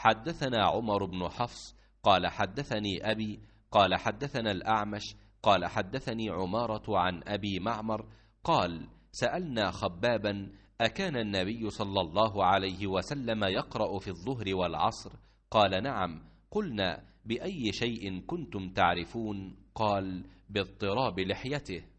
حدثنا عمر بن حفص قال حدثني أبي قال حدثنا الأعمش قال حدثني عمارة عن أبي معمر قال سألنا خبابا أكان النبي صلى الله عليه وسلم يقرأ في الظهر والعصر قال نعم قلنا بأي شيء كنتم تعرفون قال باضطراب لحيته